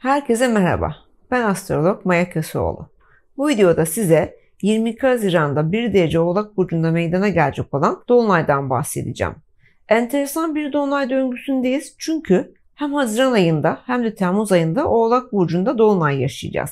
Herkese merhaba. Ben astrolog Maya Köseoğlu. Bu videoda size 22 Haziran'da 1 derece Oğlak burcunda meydana gelecek olan dolunaydan bahsedeceğim. Enteresan bir dolunay döngüsündeyiz çünkü hem Haziran ayında hem de Temmuz ayında Oğlak burcunda dolunay yaşayacağız.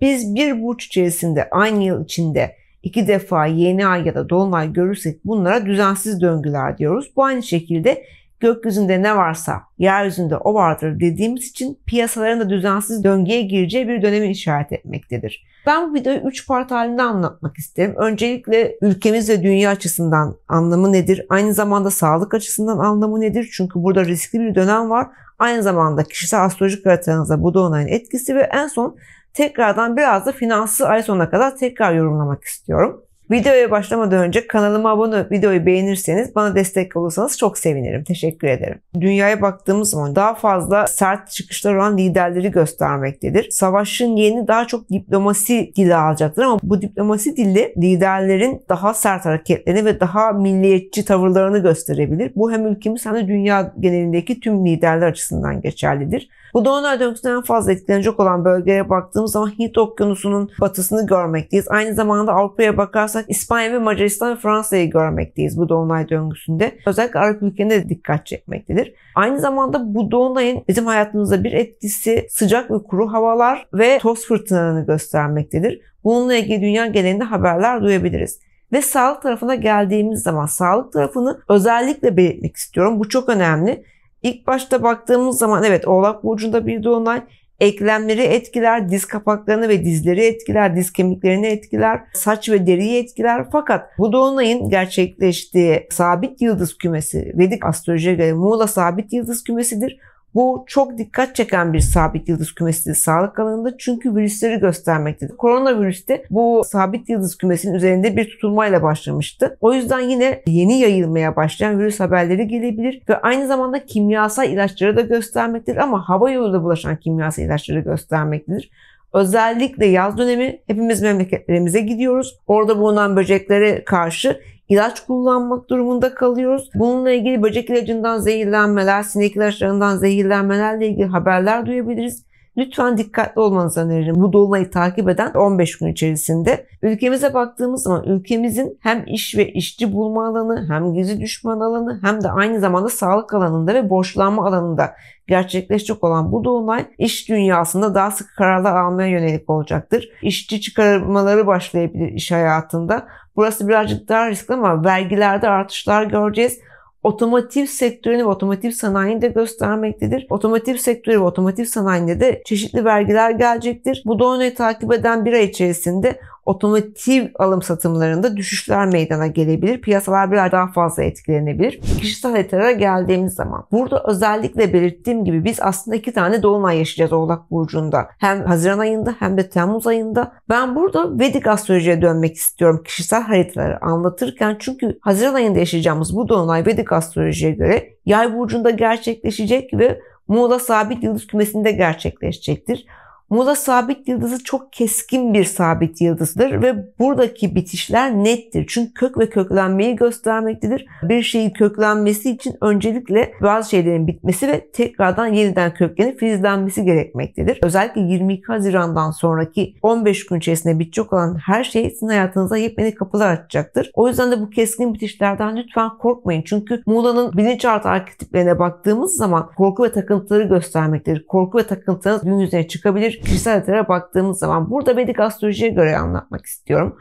Biz bir burç içerisinde aynı yıl içinde iki defa yeni ay ya da dolunay görürsek bunlara düzensiz döngüler diyoruz. Bu aynı şekilde gökyüzünde ne varsa yeryüzünde o vardır dediğimiz için piyasaların da düzensiz döngüye gireceği bir dönemi işaret etmektedir. Ben bu videoyu 3 part halinde anlatmak isterim. Öncelikle ülkemiz ve dünya açısından anlamı nedir? Aynı zamanda sağlık açısından anlamı nedir? Çünkü burada riskli bir dönem var. Aynı zamanda kişisel astrolojik haritanıza bu dolunayın etkisi ve en son tekrardan biraz da finansı ay sonuna kadar tekrar yorumlamak istiyorum. Videoya başlamadan önce kanalıma abone olup videoyu beğenirseniz bana destek olursanız çok sevinirim. Teşekkür ederim. Dünyaya baktığımız zaman daha fazla sert çıkışlar olan liderleri göstermektedir. Savaşın yeni daha çok diplomasi dili alacaktır ama bu diplomasi dili liderlerin daha sert hareketlerini ve daha milliyetçi tavırlarını gösterebilir. Bu hem ülkemiz hem de dünya genelindeki tüm liderler açısından geçerlidir. Bu Donald Döngüsü'nden en fazla etkilenecek olan bölgelere baktığımız zaman Hint Okyanusu'nun batısını görmekteyiz. Aynı zamanda Avrupa'ya bakarsak aslında İspanya ve Macaristan ve Fransa'yı görmekteyiz bu Dolunay döngüsünde. Özellikle Arap ülkelerine de dikkat çekmektedir. Aynı zamanda bu Dolunay'ın bizim hayatımızda bir etkisi sıcak ve kuru havalar ve toz fırtınalarını göstermektedir. Bununla ilgili dünya genelinde haberler duyabiliriz. Ve sağlık tarafına geldiğimiz zaman sağlık tarafını özellikle belirtmek istiyorum. Bu çok önemli. İlk başta baktığımız zaman evet Oğlak Burcu'nda bir dolunay, eklemleri etkiler, diz kapaklarını ve dizleri etkiler, diz kemiklerini etkiler, saç ve deriyi etkiler. Fakat bu dolunayın gerçekleştiği sabit yıldız kümesi Vedik astrolojiye göre Muğla sabit yıldız kümesidir. Bu çok dikkat çeken bir sabit yıldız kümesi sağlık alanında çünkü virüsleri göstermektedir. Koronavirüs de bu sabit yıldız kümesinin üzerinde bir tutulmayla başlamıştı. O yüzden yine yeni yayılmaya başlayan virüs haberleri gelebilir ve aynı zamanda kimyasal ilaçları da göstermektedir ama hava yoluyla bulaşan kimyasal ilaçları göstermektedir. Özellikle yaz dönemi hepimiz memleketlerimize gidiyoruz. Orada bulunan böceklere karşı ilaç kullanmak durumunda kalıyoruz. Bununla ilgili böcek ilacından zehirlenmeler, sinek ilaçlarından zehirlenmelerle ilgili haberler duyabiliriz. Lütfen dikkatli olmanızı öneririm. Bu dolunayı takip eden 15 gün içerisinde. Ülkemize baktığımız zaman ülkemizin hem iş ve işçi bulma alanı hem gizli düşman alanı hem de aynı zamanda sağlık alanında ve borçlanma alanında gerçekleşecek olan bu dolunay iş dünyasında daha sık kararlar almaya yönelik olacaktır. İşçi çıkarmaları başlayabilir iş hayatında. Burası birazcık daha riskli ama vergilerde artışlar göreceğiz otomotiv sektörünü ve otomotiv sanayini de göstermektedir. Otomotiv sektörü ve otomotiv sanayinde de çeşitli vergiler gelecektir. Bu da takip eden bir ay içerisinde otomotiv alım satımlarında düşüşler meydana gelebilir. Piyasalar biraz daha fazla etkilenebilir. Kişisel haritalara geldiğimiz zaman burada özellikle belirttiğim gibi biz aslında iki tane dolunay yaşayacağız Oğlak Burcu'nda. Hem Haziran ayında hem de Temmuz ayında. Ben burada Vedik astrolojiye dönmek istiyorum kişisel haritaları anlatırken. Çünkü Haziran ayında yaşayacağımız bu dolunay Vedik astrolojiye göre Yay burcunda gerçekleşecek ve Muğla sabit yıldız kümesinde gerçekleşecektir. Muğla sabit yıldızı çok keskin bir sabit yıldızdır ve buradaki bitişler nettir. Çünkü kök ve köklenmeyi göstermektedir. Bir şeyin köklenmesi için öncelikle bazı şeylerin bitmesi ve tekrardan yeniden köklenip filizlenmesi gerekmektedir. Özellikle 22 Haziran'dan sonraki 15 gün içerisinde bitecek olan her şey sizin hayatınıza yepyeni kapılar açacaktır. O yüzden de bu keskin bitişlerden lütfen korkmayın. Çünkü Muğla'nın bilinçaltı arketiplerine baktığımız zaman korku ve takıntıları göstermektedir. Korku ve takıntılarınız gün yüzüne çıkabilir kişisel haritalara baktığımız zaman burada Vedik astrolojiye göre anlatmak istiyorum.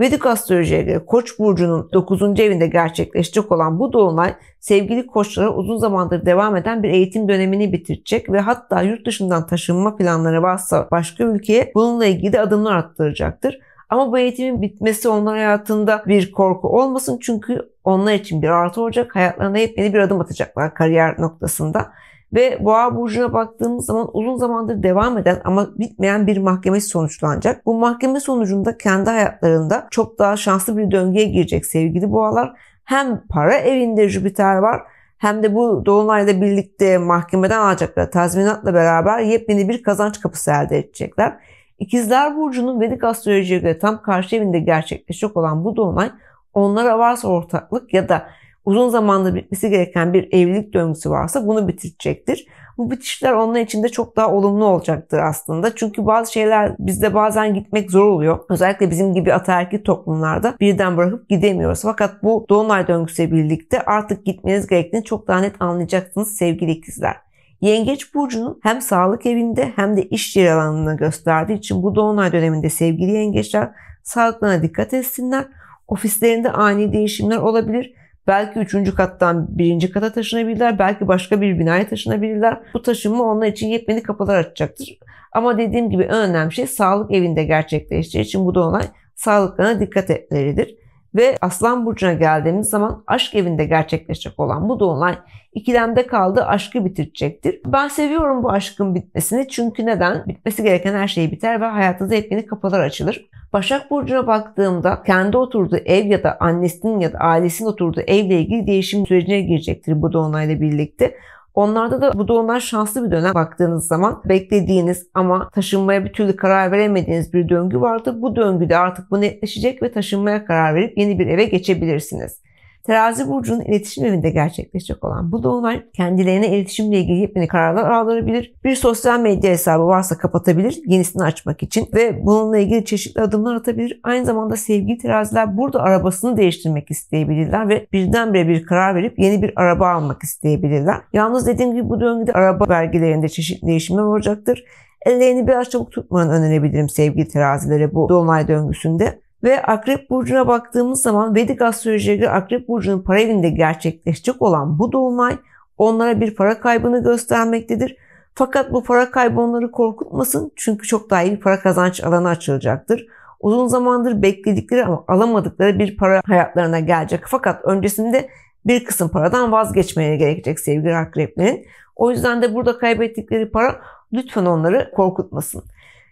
Vedik astrolojiye göre Koç burcunun 9. evinde gerçekleşecek olan bu dolunay sevgili koçlara uzun zamandır devam eden bir eğitim dönemini bitirecek ve hatta yurt dışından taşınma planları varsa başka ülkeye bununla ilgili de adımlar attıracaktır. Ama bu eğitimin bitmesi onlar hayatında bir korku olmasın çünkü onlar için bir artı olacak. Hayatlarına hep yeni bir adım atacaklar kariyer noktasında. Ve Boğa Burcu'na baktığımız zaman uzun zamandır devam eden ama bitmeyen bir mahkeme sonuçlanacak. Bu mahkeme sonucunda kendi hayatlarında çok daha şanslı bir döngüye girecek sevgili Boğalar. Hem para evinde Jüpiter var hem de bu Dolunay'la birlikte mahkemeden alacakları tazminatla beraber yepyeni bir kazanç kapısı elde edecekler. İkizler Burcu'nun Vedik astrolojiye göre tam karşı evinde gerçekleşecek olan bu Dolunay onlara varsa ortaklık ya da uzun zamandır bitmesi gereken bir evlilik döngüsü varsa bunu bitirecektir. Bu bitişler onun için de çok daha olumlu olacaktır aslında. Çünkü bazı şeyler bizde bazen gitmek zor oluyor. Özellikle bizim gibi ataerkil toplumlarda birden bırakıp gidemiyoruz. Fakat bu dolunay döngüsüyle birlikte artık gitmeniz gerektiğini çok daha net anlayacaksınız sevgili ikizler. Yengeç Burcu'nun hem sağlık evinde hem de iş yeri alanına gösterdiği için bu dolunay döneminde sevgili yengeçler sağlıklarına dikkat etsinler. Ofislerinde ani değişimler olabilir Belki üçüncü kattan birinci kata taşınabilirler. Belki başka bir binaya taşınabilirler. Bu taşınma onlar için yepyeni kapılar açacaktır. Ama dediğim gibi en önemli şey sağlık evinde gerçekleşeceği için bu da olay sağlıklarına dikkat etleridir. Ve Aslan Burcu'na geldiğimiz zaman aşk evinde gerçekleşecek olan bu dolunay ikilemde kaldığı aşkı bitirecektir. Ben seviyorum bu aşkın bitmesini çünkü neden? Bitmesi gereken her şey biter ve hayatınızda yepyeni kapılar açılır. Başak Burcu'na baktığımda kendi oturduğu ev ya da annesinin ya da ailesinin oturduğu evle ilgili değişim sürecine girecektir bu dolunayla birlikte. Onlarda da bu dolunay şanslı bir dönem baktığınız zaman beklediğiniz ama taşınmaya bir türlü karar veremediğiniz bir döngü vardı. Bu döngüde artık bu netleşecek ve taşınmaya karar verip yeni bir eve geçebilirsiniz. Terazi Burcu'nun iletişim evinde gerçekleşecek olan bu dolunay kendilerine iletişimle ilgili yepyeni kararlar aldırabilir. Bir sosyal medya hesabı varsa kapatabilir yenisini açmak için ve bununla ilgili çeşitli adımlar atabilir. Aynı zamanda sevgili teraziler burada arabasını değiştirmek isteyebilirler ve birdenbire bir karar verip yeni bir araba almak isteyebilirler. Yalnız dediğim gibi bu döngüde araba vergilerinde çeşitli değişimler olacaktır. Ellerini biraz çabuk tutmanı önerebilirim sevgili terazilere bu dolunay döngüsünde. Ve Akrep Burcu'na baktığımız zaman Vedik astrolojiye göre Akrep Burcu'nun para evinde gerçekleşecek olan bu dolunay onlara bir para kaybını göstermektedir. Fakat bu para kaybı onları korkutmasın çünkü çok daha iyi para kazanç alanı açılacaktır. Uzun zamandır bekledikleri ama alamadıkları bir para hayatlarına gelecek. Fakat öncesinde bir kısım paradan vazgeçmeye gerekecek sevgili akreplerin. O yüzden de burada kaybettikleri para lütfen onları korkutmasın.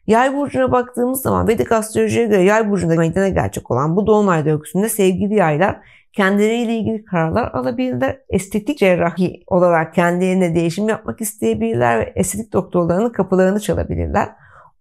Yay burcuna baktığımız zaman Vedik astrolojiye göre yay burcunda meydana gelecek olan bu dolunayda öyküsünde sevgili yaylar kendileriyle ilgili kararlar alabilirler. Estetik cerrahi olarak kendilerine değişim yapmak isteyebilirler ve estetik doktorlarının kapılarını çalabilirler.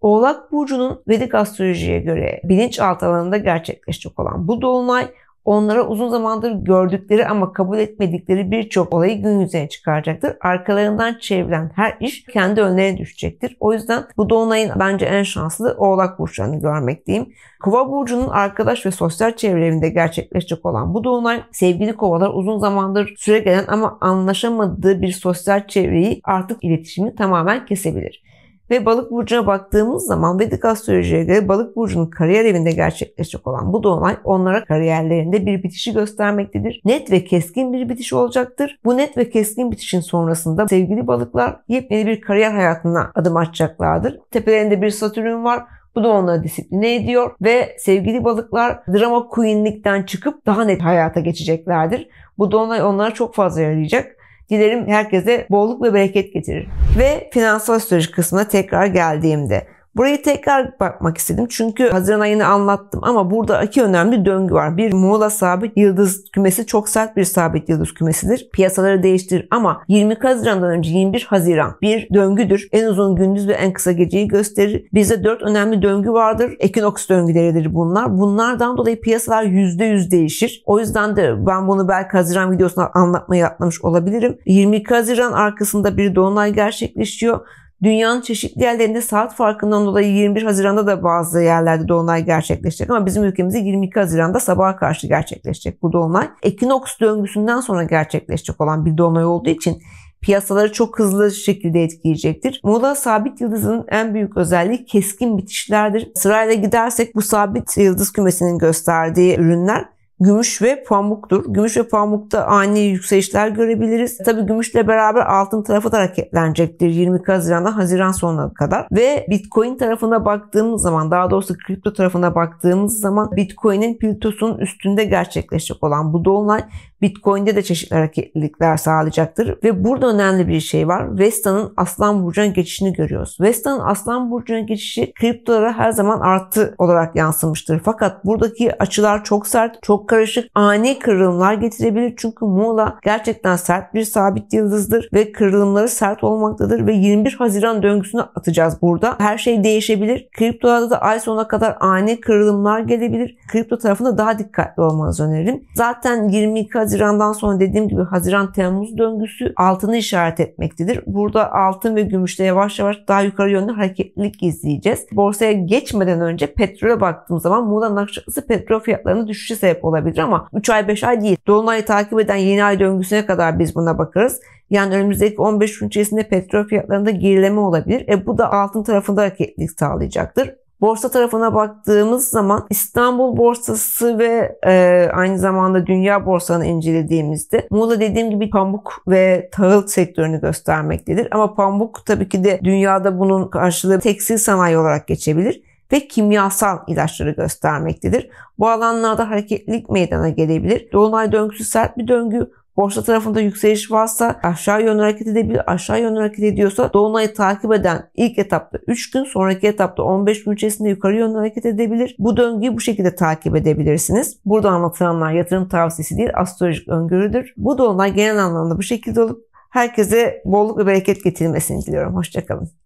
Oğlak Burcu'nun Vedik astrolojiye göre bilinçaltı alanında gerçekleşecek olan bu dolunay onlara uzun zamandır gördükleri ama kabul etmedikleri birçok olayı gün yüzüne çıkaracaktır. Arkalarından çevrilen her iş kendi önlerine düşecektir. O yüzden bu dolunayın bence en şanslı Oğlak Burcu'nu görmekteyim. Kova Burcu'nun arkadaş ve sosyal çevrelerinde gerçekleşecek olan bu dolunay sevgili kovalar uzun zamandır süre gelen ama anlaşamadığı bir sosyal çevreyi artık iletişimini tamamen kesebilir. Ve balık burcuna baktığımız zaman Vedik astrolojiye göre balık burcunun kariyer evinde gerçekleşecek olan bu dolunay onlara kariyerlerinde bir bitişi göstermektedir. Net ve keskin bir bitiş olacaktır. Bu net ve keskin bitişin sonrasında sevgili balıklar yepyeni bir kariyer hayatına adım atacaklardır. Tepelerinde bir satürn var. Bu da onları disipline ediyor ve sevgili balıklar drama queenlikten çıkıp daha net hayata geçeceklerdir. Bu dolunay onlara çok fazla yarayacak. Dilerim herkese bolluk ve bereket getirir. Ve finansal astroloji kısmına tekrar geldiğimde Burayı tekrar bakmak istedim. Çünkü Haziran ayını anlattım ama burada iki önemli döngü var. Bir Muğla sabit yıldız kümesi çok sert bir sabit yıldız kümesidir. Piyasaları değiştirir ama 20 Haziran'dan önce 21 Haziran bir döngüdür. En uzun gündüz ve en kısa geceyi gösterir. Bizde dört önemli döngü vardır. Ekinoks döngüleridir bunlar. Bunlardan dolayı piyasalar %100 değişir. O yüzden de ben bunu belki Haziran videosunda anlatmayı atlamış olabilirim. 22 Haziran arkasında bir dolunay gerçekleşiyor. Dünyanın çeşitli yerlerinde saat farkından dolayı 21 Haziran'da da bazı yerlerde dolunay gerçekleşecek ama bizim ülkemizde 22 Haziran'da sabaha karşı gerçekleşecek bu dolunay. Ekinoks döngüsünden sonra gerçekleşecek olan bir dolunay olduğu için piyasaları çok hızlı şekilde etkileyecektir. Muğla sabit yıldızın en büyük özelliği keskin bitişlerdir. Sırayla gidersek bu sabit yıldız kümesinin gösterdiği ürünler gümüş ve pamuktur. Gümüş ve pamukta ani yükselişler görebiliriz. Tabii gümüşle beraber altın tarafı da hareketlenecektir 20 Haziran'da Haziran sonuna kadar. Ve Bitcoin tarafına baktığımız zaman daha doğrusu kripto tarafına baktığımız zaman Bitcoin'in Plütos'un üstünde gerçekleşecek olan bu dolunay Bitcoin'de de çeşitli hareketlilikler sağlayacaktır. Ve burada önemli bir şey var. Vesta'nın Aslan Burcu'na geçişini görüyoruz. Vesta'nın Aslan Burcu'na geçişi kriptolara her zaman artı olarak yansımıştır. Fakat buradaki açılar çok sert, çok karışık, ani kırılımlar getirebilir. Çünkü Muğla gerçekten sert bir sabit yıldızdır ve kırılımları sert olmaktadır ve 21 Haziran döngüsünü atacağız burada. Her şey değişebilir. Kriptolarda da ay sonuna kadar ani kırılımlar gelebilir. Kripto tarafında daha dikkatli olmanızı öneririm. Zaten 22 Haziran Haziran'dan sonra dediğim gibi Haziran-Temmuz döngüsü altını işaret etmektedir. Burada altın ve gümüşte yavaş yavaş daha yukarı yönlü hareketlilik izleyeceğiz. Borsaya geçmeden önce petrole baktığım zaman Muğla'nın açıkçası petrol fiyatlarının düşüşe sebep olabilir ama 3 ay 5 ay değil. Dolunay'ı takip eden yeni ay döngüsüne kadar biz buna bakarız. Yani önümüzdeki 15 gün içerisinde petrol fiyatlarında gerileme olabilir. E bu da altın tarafında hareketlilik sağlayacaktır. Borsa tarafına baktığımız zaman İstanbul borsası ve e, aynı zamanda dünya borsalarını incelediğimizde Muğla dediğim gibi pamuk ve tahıl sektörünü göstermektedir. Ama pamuk tabii ki de dünyada bunun karşılığı tekstil sanayi olarak geçebilir ve kimyasal ilaçları göstermektedir. Bu alanlarda hareketlilik meydana gelebilir. Dolunay döngüsü sert bir döngü. Borsa tarafında yükseliş varsa aşağı yönlü hareket edebilir. Aşağı yönlü hareket ediyorsa Dolunay'ı takip eden ilk etapta 3 gün sonraki etapta 15 gün içerisinde yukarı yönlü hareket edebilir. Bu döngüyü bu şekilde takip edebilirsiniz. Burada anlatılanlar yatırım tavsiyesi değil astrolojik öngörüdür. Bu Dolunay genel anlamda bu şekilde olup herkese bolluk ve bereket getirmesini diliyorum. Hoşçakalın.